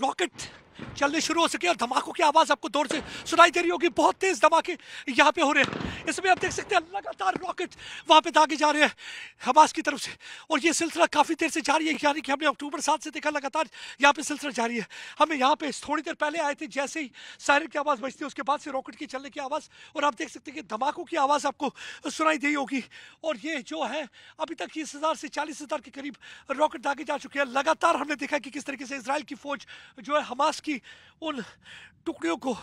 Rocket! चलने शुरू हो सके और धमाकों की आवाज़ आपको दूर से सुनाई दे रही होगी बहुत तेज़ धमाके यहाँ पे हो रहे हैं इसमें आप देख सकते हैं लगातार रॉकेट वहाँ पे दागे जा रहे हैं हमास की तरफ से और ये सिलसिला काफ़ी देर से जारी है यानी कि हमने अक्टूबर सात से देखा लगातार यहाँ पे सिलसिला जारी है हमें यहाँ पे थोड़ी देर पहले आए थे जैसे ही सायर की आवाज़ बजती है उसके बाद से रॉकेट की चलने की आवाज़ और आप देख सकते हैं कि धमाकों की आवाज़ आपको सुनाई दी होगी और ये जो है अभी तक तीस से चालीस के करीब रॉकेट दागे जा चुके हैं लगातार हमने देखा कि किस तरीके से इसराइल की फ़ौज जो है हमास की उन टुकड़ियों को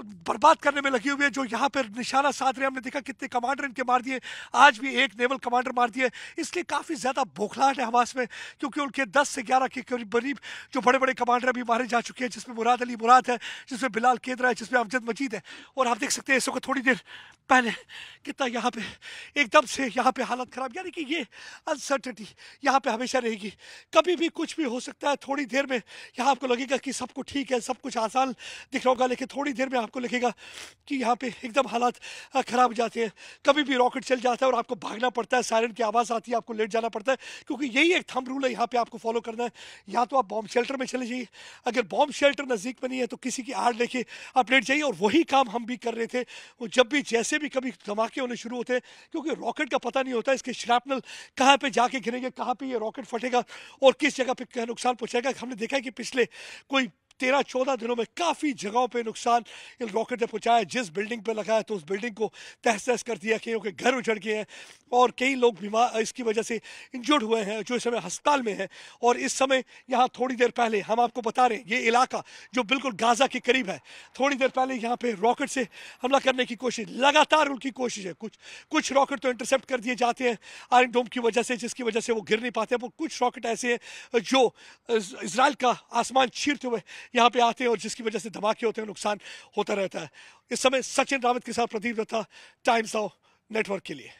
बर्बाद करने में लगे हुए हैं जो यहाँ पर निशाना साध रहे हमने देखा कितने कमांडर इनके मार दिए आज भी एक नेवल कमांडर मार दिए इसलिए काफ़ी ज़्यादा बौखलाहट है हमास में क्योंकि उनके 10 से 11 के करीब करीब जो बड़े बड़े कमांडर अभी मारे जा चुके हैं जिसमें मुराद अली मुराद है जिसमें बिलाल केदरा है जिसमें अमजद मजीद है और आप देख सकते हैं इस वक्त थोड़ी देर पहले कितना यहाँ पर एकदम से यहाँ पर हालत ख़राब यानी कि ये अनसर्टनिटी यहाँ पर हमेशा रहेगी कभी भी कुछ भी हो सकता है थोड़ी देर में यहाँ आपको लगेगा कि सबको ठीक ठीक है सब कुछ आसान दिख रहा होगा लेकिन थोड़ी देर में आपको लिखेगा कि यहाँ पे एकदम हालात ख़राब हो जाते हैं कभी भी रॉकेट चल जाता है और आपको भागना पड़ता है सायरन की आवाज़ आती है आपको लेट जाना पड़ता है क्योंकि यही एक थम रूल है यहाँ पर आपको फॉलो करना है या तो आप बॉम्ब शेल्टर में चले जाइए अगर बॉम्ब शेल्टर नज़दीक में नहीं है तो किसी की आड़ लेके आप लेट जाइए और वही काम हम भी कर रहे थे वो जब भी जैसे भी कभी धमाके होने शुरू होते हैं क्योंकि रॉकेट का पता नहीं होता इसके श्रैपनल कहाँ पर जाके गिरेंगे कहाँ पर ये रॉकेट फटेगा और किस जगह पर नुकसान पहुंचाएगा हमने देखा है कि पिछले कोई तेरह चौदह दिनों में काफ़ी जगहों पे नुकसान इन रॉकेट ने पहुँचाया जिस बिल्डिंग पे लगाया तो उस बिल्डिंग को तहस तहस कर दिया कईयों के घर उजड़ गए हैं और कई लोग बीमार इसकी वजह से इंजर्ड हुए हैं जो इस समय हस्पताल में है और इस समय यहाँ थोड़ी देर पहले हम आपको बता रहे हैं ये इलाका जो बिल्कुल गाजा के करीब है थोड़ी देर पहले यहाँ पे रॉकेट से हमला करने की कोशिश लगातार उनकी कोशिश है कुछ कुछ रॉकेट तो इंटरसेप्ट कर दिए जाते हैं आयरन डोम की वजह से जिसकी वजह से वो गिर नहीं पाते वो कुछ रॉकेट ऐसे हैं जो इसराइल का आसमान छीरते हुए यहाँ पे आते हैं और जिसकी वजह से धमाके होते हैं नुकसान होता रहता है इस समय सचिन रावत के साथ Pradeep Dutta times of network के लिए